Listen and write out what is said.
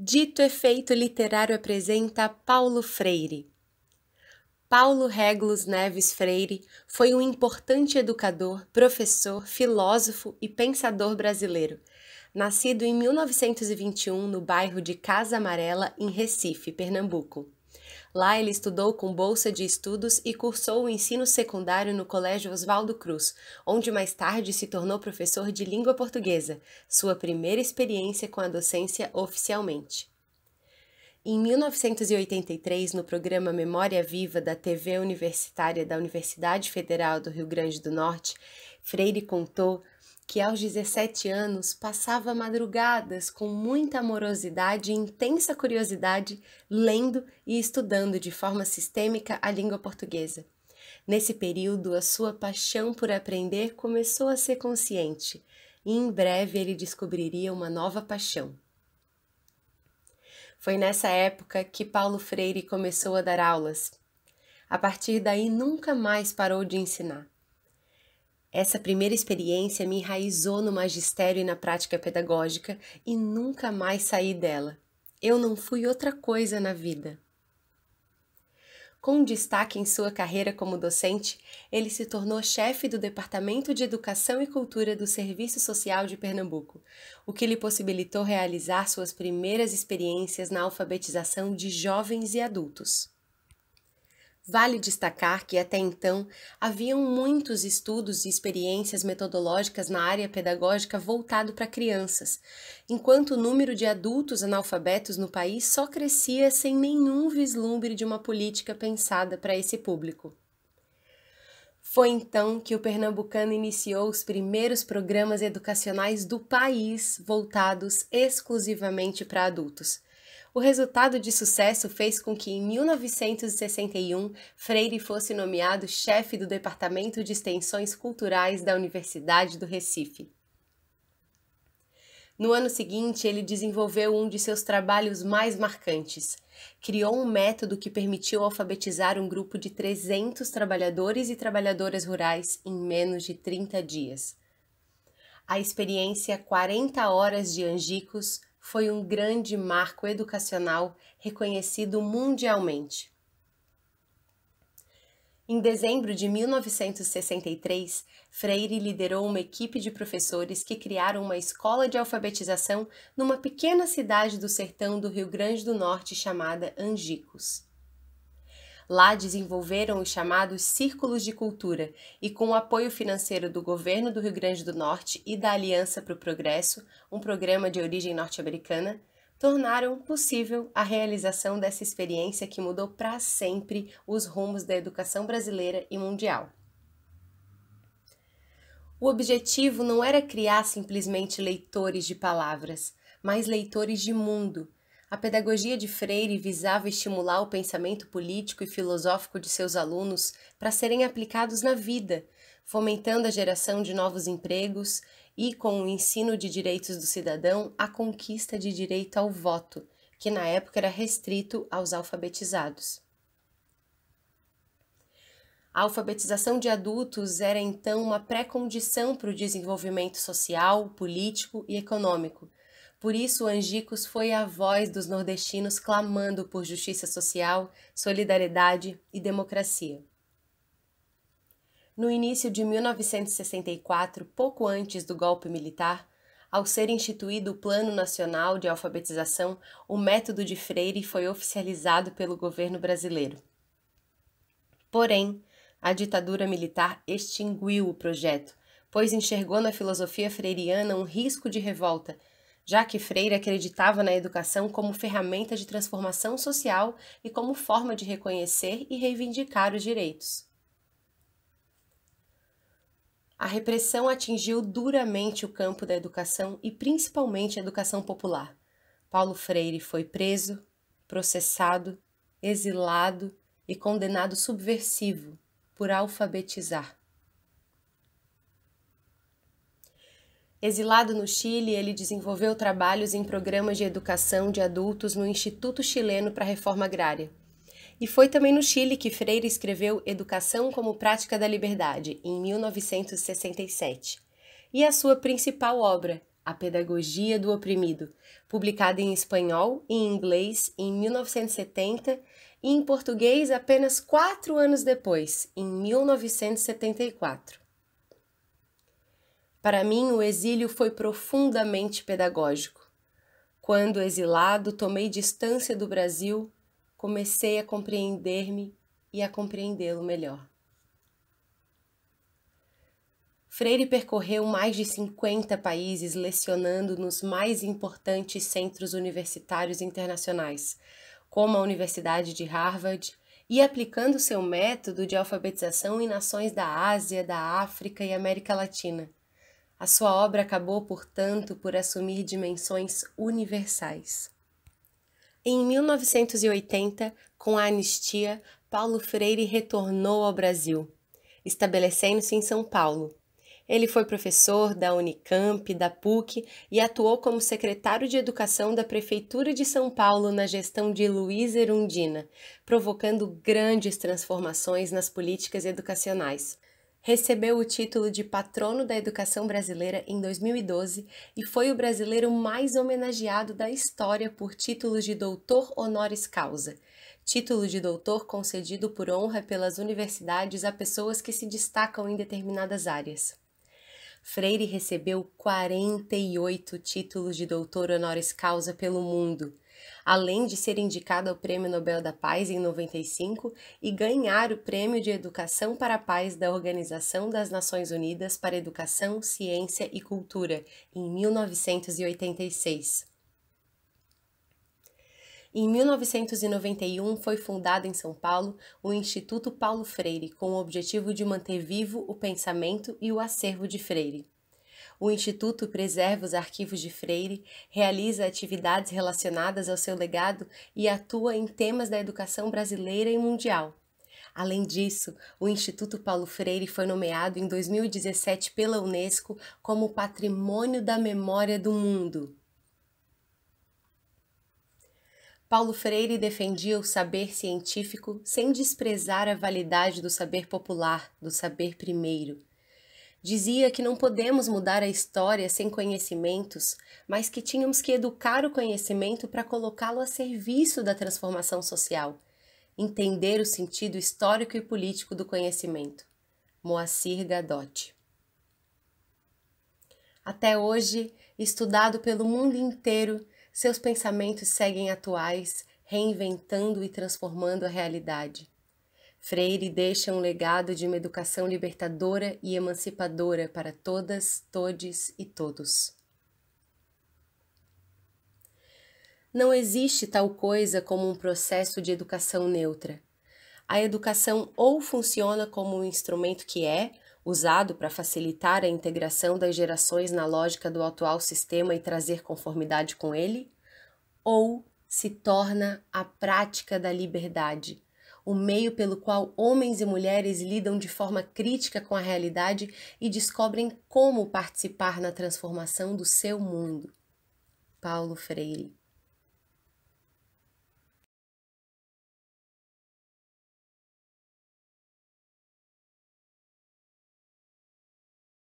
Dito Efeito Literário apresenta Paulo Freire. Paulo Reglos Neves Freire foi um importante educador, professor, filósofo e pensador brasileiro. Nascido em 1921 no bairro de Casa Amarela, em Recife, Pernambuco. Lá ele estudou com bolsa de estudos e cursou o ensino secundário no Colégio Oswaldo Cruz, onde mais tarde se tornou professor de língua portuguesa, sua primeira experiência com a docência oficialmente. Em 1983, no programa Memória Viva da TV Universitária da Universidade Federal do Rio Grande do Norte, Freire contou que aos 17 anos passava madrugadas com muita amorosidade e intensa curiosidade lendo e estudando de forma sistêmica a língua portuguesa. Nesse período, a sua paixão por aprender começou a ser consciente e em breve ele descobriria uma nova paixão. Foi nessa época que Paulo Freire começou a dar aulas. A partir daí, nunca mais parou de ensinar. Essa primeira experiência me enraizou no magistério e na prática pedagógica e nunca mais saí dela. Eu não fui outra coisa na vida. Com destaque em sua carreira como docente, ele se tornou chefe do Departamento de Educação e Cultura do Serviço Social de Pernambuco, o que lhe possibilitou realizar suas primeiras experiências na alfabetização de jovens e adultos. Vale destacar que até então haviam muitos estudos e experiências metodológicas na área pedagógica voltado para crianças, enquanto o número de adultos analfabetos no país só crescia sem nenhum vislumbre de uma política pensada para esse público. Foi então que o pernambucano iniciou os primeiros programas educacionais do país voltados exclusivamente para adultos o resultado de sucesso fez com que, em 1961, Freire fosse nomeado chefe do Departamento de Extensões Culturais da Universidade do Recife. No ano seguinte, ele desenvolveu um de seus trabalhos mais marcantes. Criou um método que permitiu alfabetizar um grupo de 300 trabalhadores e trabalhadoras rurais em menos de 30 dias. A experiência 40 horas de Angicos foi um grande marco educacional reconhecido mundialmente. Em dezembro de 1963, Freire liderou uma equipe de professores que criaram uma escola de alfabetização numa pequena cidade do sertão do Rio Grande do Norte chamada Angicos. Lá desenvolveram os chamados Círculos de Cultura e, com o apoio financeiro do governo do Rio Grande do Norte e da Aliança para o Progresso, um programa de origem norte-americana, tornaram possível a realização dessa experiência que mudou para sempre os rumos da educação brasileira e mundial. O objetivo não era criar simplesmente leitores de palavras, mas leitores de mundo a pedagogia de Freire visava estimular o pensamento político e filosófico de seus alunos para serem aplicados na vida, fomentando a geração de novos empregos e, com o ensino de direitos do cidadão, a conquista de direito ao voto, que na época era restrito aos alfabetizados. A alfabetização de adultos era então uma pré-condição para o desenvolvimento social, político e econômico, por isso, Angicos foi a voz dos nordestinos clamando por justiça social, solidariedade e democracia. No início de 1964, pouco antes do golpe militar, ao ser instituído o Plano Nacional de Alfabetização, o método de Freire foi oficializado pelo governo brasileiro. Porém, a ditadura militar extinguiu o projeto, pois enxergou na filosofia freiriana um risco de revolta já que Freire acreditava na educação como ferramenta de transformação social e como forma de reconhecer e reivindicar os direitos. A repressão atingiu duramente o campo da educação e principalmente a educação popular. Paulo Freire foi preso, processado, exilado e condenado subversivo por alfabetizar. Exilado no Chile, ele desenvolveu trabalhos em programas de educação de adultos no Instituto Chileno para a Reforma Agrária. E foi também no Chile que Freire escreveu Educação como Prática da Liberdade, em 1967. E a sua principal obra, A Pedagogia do Oprimido, publicada em espanhol e em inglês em 1970 e em português apenas quatro anos depois, em 1974. Para mim, o exílio foi profundamente pedagógico. Quando exilado, tomei distância do Brasil, comecei a compreender-me e a compreendê-lo melhor. Freire percorreu mais de 50 países lecionando nos mais importantes centros universitários internacionais, como a Universidade de Harvard, e aplicando seu método de alfabetização em nações da Ásia, da África e América Latina. A sua obra acabou, portanto, por assumir dimensões universais. Em 1980, com a anistia, Paulo Freire retornou ao Brasil, estabelecendo-se em São Paulo. Ele foi professor da Unicamp, da PUC e atuou como secretário de Educação da Prefeitura de São Paulo na gestão de Luiz Erundina, provocando grandes transformações nas políticas educacionais. Recebeu o título de Patrono da Educação Brasileira em 2012 e foi o brasileiro mais homenageado da história por títulos de Doutor Honoris Causa, título de doutor concedido por honra pelas universidades a pessoas que se destacam em determinadas áreas. Freire recebeu 48 títulos de doutor honoris causa pelo mundo, além de ser indicado ao Prêmio Nobel da Paz em 95 e ganhar o Prêmio de Educação para a Paz da Organização das Nações Unidas para Educação, Ciência e Cultura em 1986. Em 1991 foi fundado em São Paulo o Instituto Paulo Freire, com o objetivo de manter vivo o pensamento e o acervo de Freire. O Instituto preserva os arquivos de Freire, realiza atividades relacionadas ao seu legado e atua em temas da educação brasileira e mundial. Além disso, o Instituto Paulo Freire foi nomeado em 2017 pela Unesco como Patrimônio da Memória do Mundo. Paulo Freire defendia o saber científico sem desprezar a validade do saber popular, do saber primeiro. Dizia que não podemos mudar a história sem conhecimentos, mas que tínhamos que educar o conhecimento para colocá-lo a serviço da transformação social, entender o sentido histórico e político do conhecimento. Moacir Gadotti. Até hoje, estudado pelo mundo inteiro, seus pensamentos seguem atuais, reinventando e transformando a realidade. Freire deixa um legado de uma educação libertadora e emancipadora para todas, todes e todos. Não existe tal coisa como um processo de educação neutra. A educação ou funciona como um instrumento que é, usado para facilitar a integração das gerações na lógica do atual sistema e trazer conformidade com ele? Ou se torna a prática da liberdade, o meio pelo qual homens e mulheres lidam de forma crítica com a realidade e descobrem como participar na transformação do seu mundo? Paulo Freire